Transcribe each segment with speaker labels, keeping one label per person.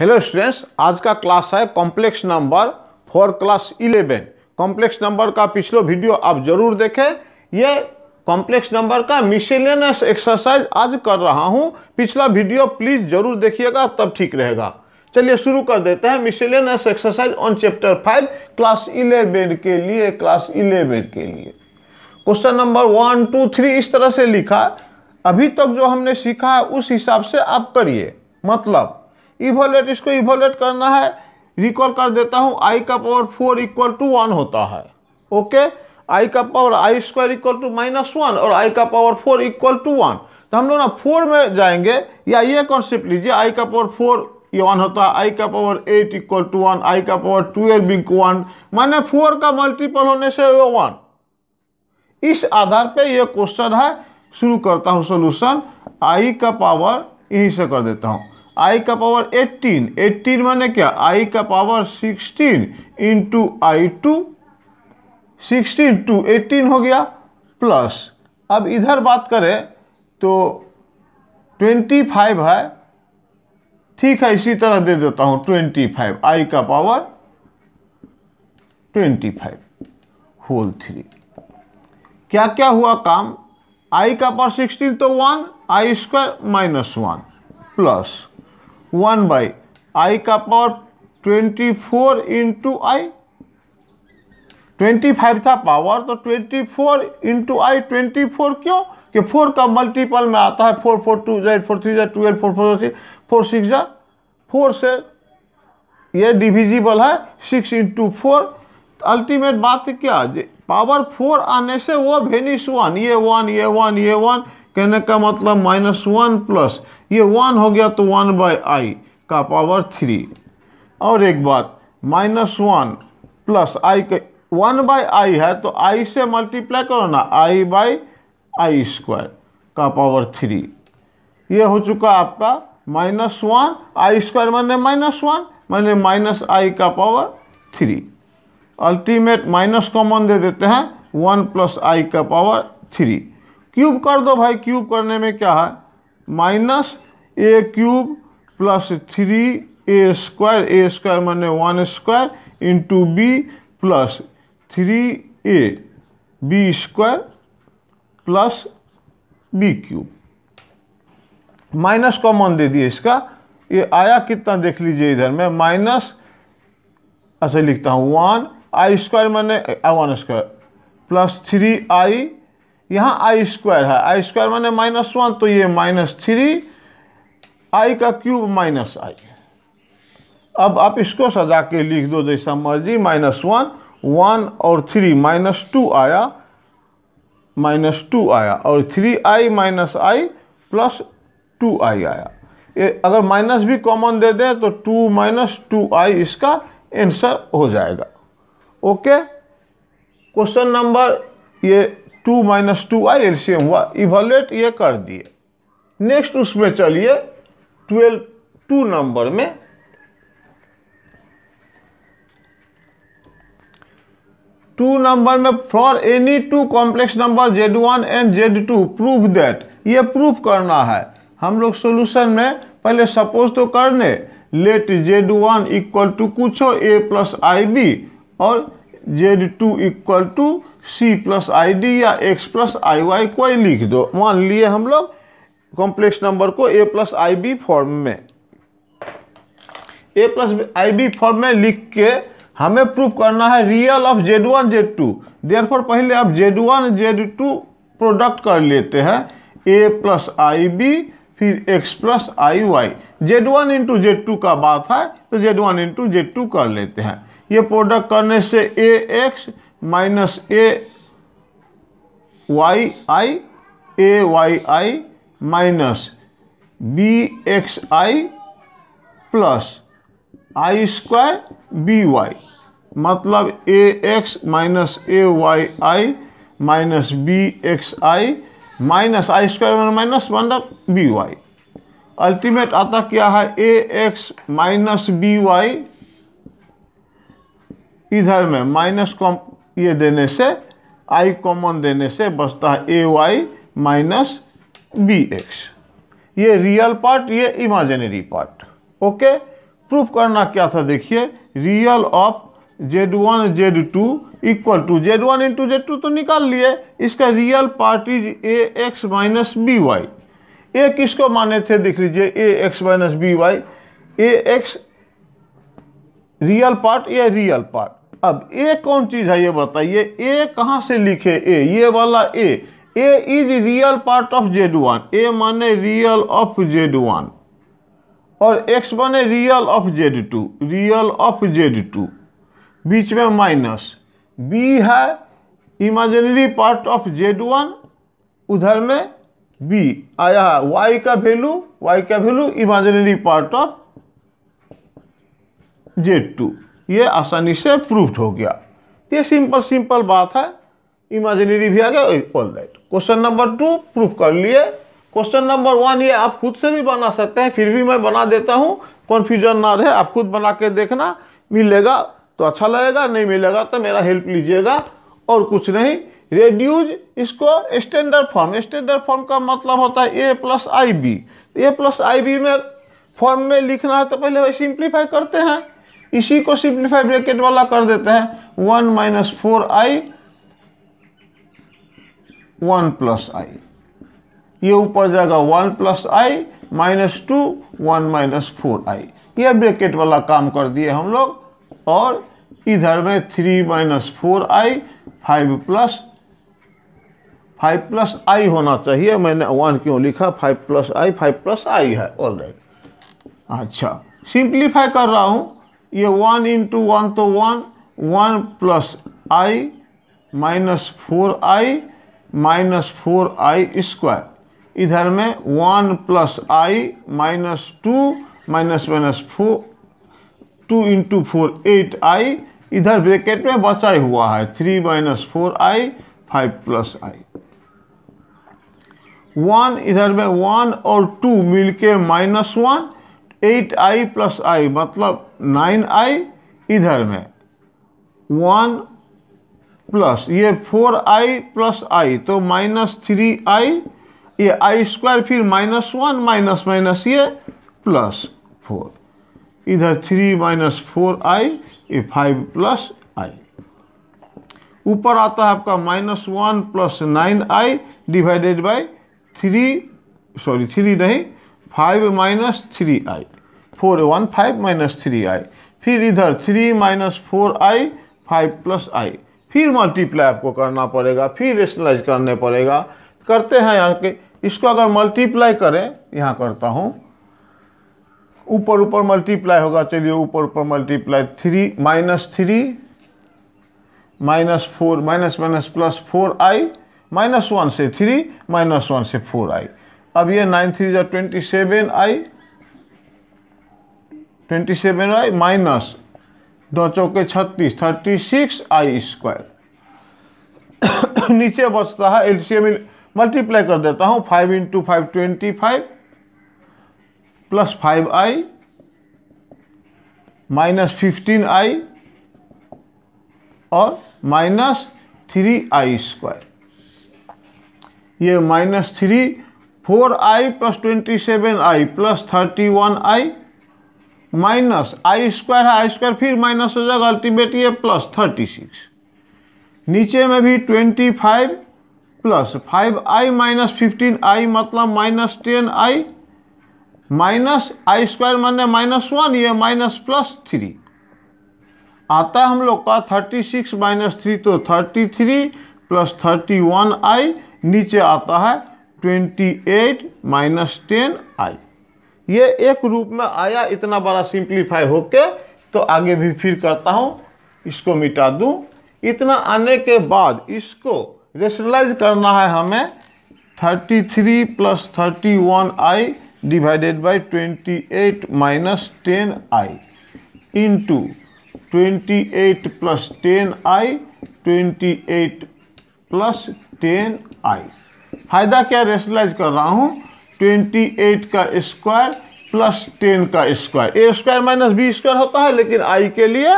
Speaker 1: hello students आज का class है complex number four class eleven complex number का पिछलो वीडियो आप जरूर देखें ये कॉम्प्लेक्स नंबर का मिसेलेनियस एक्सरसाइज आज कर रहा हूँ पिछला वीडियो प्लीज़ जरूर देखिएगा तब ठीक रहेगा चलिए शुरू कर देते हैं miscellaneous exercise on chapter five class eleven के लिए क्लास इलेवन के लिए question number one two three इस तरह से लिखा अभी तक जो हमने सीखा है उस हिसाब से आप करिए मतलब इवोलेट इसको इवोलेट करना है रिकॉल कर देता हूँ आई का power four equal to one होता है ओके आई का power I square equal to minus one और आई का power four equal to one तो हम लोग ना फोर में जाएंगे या ये कॉन्सेप्ट लीजिए आई का पावर फोर ये वन होता है आई का power eight equal to one I का पावर ट्वेल्व इंक वन माने फोर का मल्टीपल होने से वो वन इस आधार पे ये क्वेश्चन है शुरू करता हूँ सोल्यूशन आई का पावर यहीं e से कर देता हूँ आई का पावर 18 18 माने क्या आई का power 16 into I two sixteen two eighteen हो गया प्लस अब इधर बात करें तो ट्वेंटी फाइव है ठीक है इसी तरह दे देता हूँ ट्वेंटी फाइव आई का power twenty five whole three क्या क्या हुआ काम आई का पावर सिक्सटीन तो one I square minus one plus one by I का power twenty four into I twenty five था पावर तो twenty four into I twenty four क्यों कि फोर का मल्टीपल में आता है four four two Z four three Z twelve four four four six जा फोर से ये डिविजिबल है सिक्स इंटू फोर अल्टीमेट बात क्या पावर फोर आने से वो वेनिस वन ये वन ये वन ये वन कहने का मतलब माइनस वन प्लस ये वन हो गया तो वन बाई आई का पावर थ्री और एक बात माइनस वन प्लस आई के वन बाई आई है तो आई से मल्टीप्लाई करो ना आई बाई आई स्क्वायर का पावर थ्री ये हो चुका आपका माइनस वन आई स्क्वायर मैंने माइनस वन मैंने माइनस आई का power three ultimate minus common दे देते हैं वन प्लस आई का पावर थ्री क्यूब कर दो भाई क्यूब करने में क्या है minus A cube plus three A square A square मैंने one square into B plus three A B square plus B cube minus common दे दिए इसका ये आया कितना देख लीजिए इधर में माइनस अच्छा ऐसे लिखता हूँ वन आई स्क्वायर मैंने one square plus three I यहाँ आई स्क्वायर है आई स्क्वायर मैंने माइनस वन तो ये माइनस थ्री आई का क्यूब माइनस आई अब आप इसको सजा के लिख दो जैसा मर्जी माइनस वन वन और थ्री माइनस टू आया माइनस टू आया और three I minus I plus two I आया ये अगर माइनस भी कॉमन दे दें तो टू माइनस टू आई इसका आंसर हो जाएगा ओके क्वेश्चन नंबर ये two minus two I L C M हुआ इवेलेट ये कर दिए नेक्स्ट उसमें चलिए ट्वेल्व टू नंबर में टू नंबर में for any two complex number Z one and Z two proof that ये प्रूफ करना है हम लोग सोल्यूशन में पहले सपोज तो ले let Z one equal to कुछ हो ए प्लस आई बी और Z two equal to C plus I D या एक्स प्लस आई वाई कोई लिख दो मान लिए हम लोग कॉम्प्लेक्स नंबर को A plus I B form में A plus I B form में लिख के हमें प्रूव करना है real of Z one Z two देर पहले आप Z one Z two product कर लेते हैं ए प्लस आई बी फिर X plus I Y Z one into Z two का बात है तो Z one into Z two कर लेते हैं ये प्रोडक्ट करने से ए X minus A Y I A Y I minus B X I plus I square B Y मतलब A X minus A Y I minus B X I minus I square minus मतलब B Y ultimate आता क्या है A X minus B Y इधर में minus com ये देने से आई कॉमन देने से बचता है A Y minus B X ये रियल पार्ट ये इमेजिनरी पार्ट ओके प्रूफ करना क्या था देखिए real of Z one Z two equal to Z one into Z two तो निकाल लिए इसका real part is A X minus B Y A किसको माने थे देख लीजिए A X minus B Y A X real part या रियल पार्ट अब ए कौन चीज़ है ये बताइए ए कहाँ से लिखे ए ये वाला A A is real part of Z one A माने रियल ऑफ जेड वन और एक्स माने real of Z two real of Z two बीच में माइनस बी है imaginary part of Z one उधर में बी आया है वाई का वैल्यू वाई का value imaginary part of Z two ये आसानी से प्रूफ हो गया ये सिंपल सिंपल बात है इमेजिनरी भी आ गया all right question number two proof कर लिए क्वेश्चन नंबर वन ये आप खुद से भी बना सकते हैं फिर भी मैं बना देता हूँ कन्फ्यूजन ना रहे आप खुद बना के देखना मिलेगा तो अच्छा लगेगा नहीं मिलेगा तो मेरा हेल्प लीजिएगा और कुछ नहीं रेड्यूज इसको स्टैंडर्ड फॉर्म स्टैंडर्ड फॉर्म का मतलब होता है A plus I B A plus I B में फॉर्म में लिखना है तो पहले भाई सिंप्लीफाई करते हैं इसी को सिंप्लीफाई ब्रैकेट वाला कर देते हैं one minus four I one plus I ये ऊपर जाएगा one plus I minus two one minus four आई ये ब्रैकेट वाला काम कर दिए हम लोग और इधर में three minus four I five plus five plus I होना चाहिए मैंने वन क्यों लिखा five plus I five plus I है ऑल राइट अच्छा सिंप्लीफाई कर रहा हूँ ये वन इंटू वन तो one one plus I minus four I minus four I square इधर में one plus I minus two minus minus four two into four eight I इधर ब्रैकेट में बचा हुआ है three minus four I five plus i one इधर में one और टू मिल के minus one eight i plus i मतलब नाइन आई इधर में वन प्लस ये फोर आई प्लस आई तो माइनस थ्री आई ये आई स्क्वायर फिर माइनस वन माइनस माइनस ये प्लस फोर इधर थ्री माइनस फोर आई ये फाइव प्लस आई ऊपर आता है आपका minus one plus nine i divided by three sorry three नहीं five minus three i four one five minus three i फिर इधर three minus four I five plus i फिर multiply आपको करना पड़ेगा फिर रेशनलाइज करने पड़ेगा करते हैं यहाँ के इसको अगर मल्टीप्लाई करें यहाँ करता हूँ ऊपर ऊपर मल्टीप्लाई होगा चलिए ऊपर ऊपर multiply three minus three minus four minus minus plus four आई माइनस वन से थ्री माइनस वन से फोर आई अब ये नाइन थ्री जो twenty seven i twenty seven i minus दो चौके छत्तीस थर्टी सिक्स आई स्क्वायर नीचे बचता है एलसीएम मल्टीप्लाई कर देता हूँ five into five twenty five plus five i minus fifteen i और माइनस थ्री आई स्क्वायर ये minus three four i plus twenty seven i plus thirty one i minus I square है आई square फिर minus हो जाएगा ultimate ये plus thirty six नीचे में भी twenty five plus five i minus fifteen i मतलब minus ten i minus I square मैंने माइनस वन ये माइनस प्लस थ्री आता है हम लोग का थर्टी सिक्स माइनस थ्री तो thirty three plus thirty one i नीचे आता है twenty eight minus ten i ये एक रूप में आया इतना बड़ा सिंप्लीफाई होके तो आगे भी फिर करता हूँ इसको मिटा दूँ इतना आने के बाद इसको रेशनलाइज करना है हमें thirty three plus thirty one i divided by twenty eight minus ten i into twenty eight plus ten i twenty eight plus ten i फायदा क्या रेशनलाइज कर रहा हूँ ट्वेंटी एट का स्क्वायर प्लस टेन का स्क्वायर ए square minus b square होता है लेकिन आई के लिए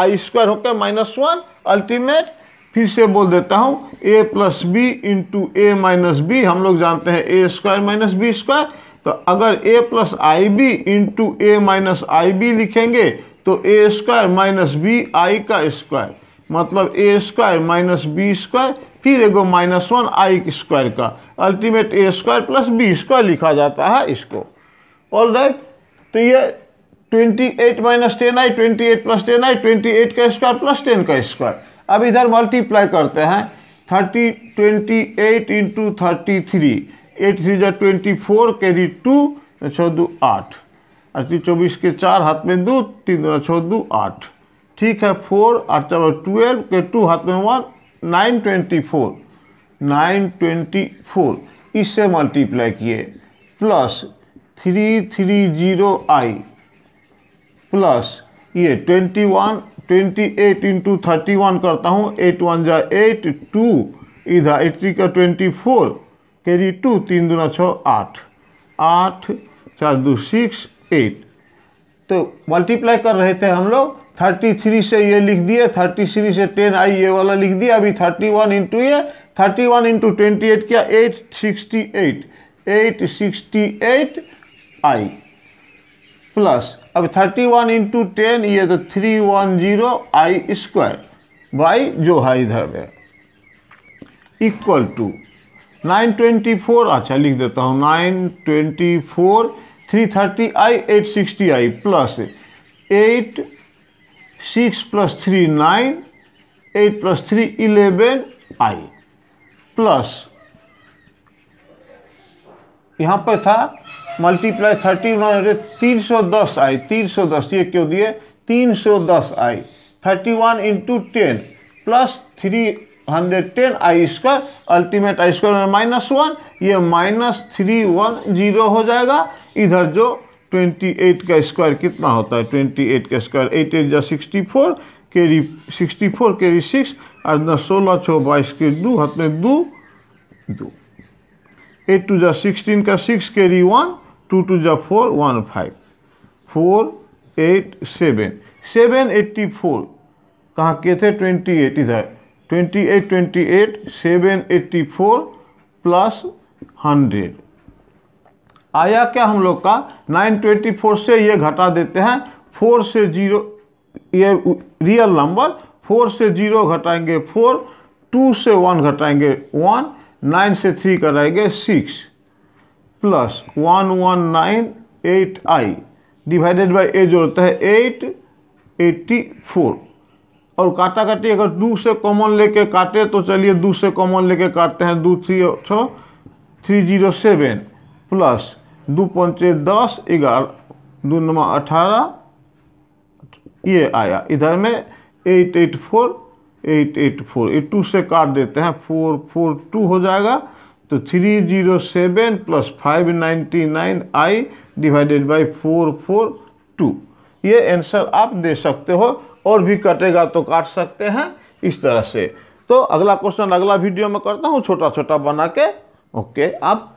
Speaker 1: आई स्क्वायर होकर माइनस वन अल्टीमेट फिर से बोल देता हूँ a plus b into a minus B हम लोग जानते हैं a square minus b square तो अगर a plus I b into a minus i b लिखेंगे तो a square minus b i का स्क्वायर मतलब a square minus b square फिर एगो माइनस वन आई स्क्वायर का ultimate a square plus b square लिखा जाता है इसको ऑल राइट तो ये twenty eight minus ten i twenty eight plus ten i twenty eight का स्क्वायर प्लस टेन का स्क्वायर अब इधर मल्टीप्लाई करते हैं thirty twenty eight into thirty three eight three जो ट्वेंटी फोर के दी टू छो दो आठ अड़तीस चौबीस के चार हाथ में दो तीन दो छो दो आठ ठीक है फोर आठ चार ट्वेल्व के टू हाथ में one nine twenty four nine twenty four इससे मल्टीप्लाई किए plus three three zero i plus ये twenty one twenty eight into thirty one करता हूँ एट वन जा एट टू इधर एट थ्री का ट्वेंटी फोर कैरी टू तीन दूना छः आठ आठ चार दो सिक्स एट तो मल्टीप्लाई कर रहे थे हम लोग थर्टी थ्री से ये लिख दिए थर्टी थ्री से टेन आई ये वाला लिख दिया अभी थर्टी वन इंटू ये thirty one into twenty eight क्या eight sixty eight eight sixty eight i plus अब थर्टी वन इंटू टेन ये तो three one zero i square by जो है इधर में equal to nine twenty four अच्छा लिख देता हूँ nine twenty four three thirty i eight sixty i plus eight six plus three nine eight plus three eleven i plus यहाँ पर था मल्टीप्लाई थर्टी वन हंड्रेड तीन सौ दस आई तीन सौ दस ये क्यों दिए तीन सौ दस आई thirty one into ten plus three hundred ten i square ultimate i square minus one ये माइनस थ्री वन जीरो हो जाएगा इधर जो ट्वेंटी एट का स्क्वायर कितना होता है ट्वेंटी एट का स्क्वायर एट एट जा सिक्सटी फोर री सिक्सटी फोर री सिक्स और न सोलह छः बाईस के दो हाथ में दो दो एट टू जा सिक्सटीन का सिक्स री वन टू टू जा four one five four eight seven seven eighty four कहाँ के थे ट्वेंटी एट इधर twenty eight twenty eight seven eighty four plus hundred आया क्या हम लोग का 924 से ये घटा देते हैं फोर से जीरो ये रियल नंबर फोर से जीरो घटाएंगे फोर टू से वन घटाएंगे वन नाइन से थ्री कराएंगे six plus one one nine eight i divided by a होता है एट एट्टी फोर और काटा काटी अगर दो से कॉमन लेके काटे तो चलिए दो से कॉमन लेके काटते हैं दो थ्री छः थ्री जीरो सेवन प्लस दो पंचे दस ग्यारह दो नवा अठारह ये आया इधर में eight eight four eight eight four ये टू से काट देते हैं फोर फोर टू हो जाएगा तो three zero seven plus five ninety nine i divided by four four two ये आंसर आप दे सकते हो और भी कटेगा तो काट सकते हैं इस तरह से तो अगला क्वेश्चन अगला वीडियो में करता हूँ छोटा छोटा बना के ओके आप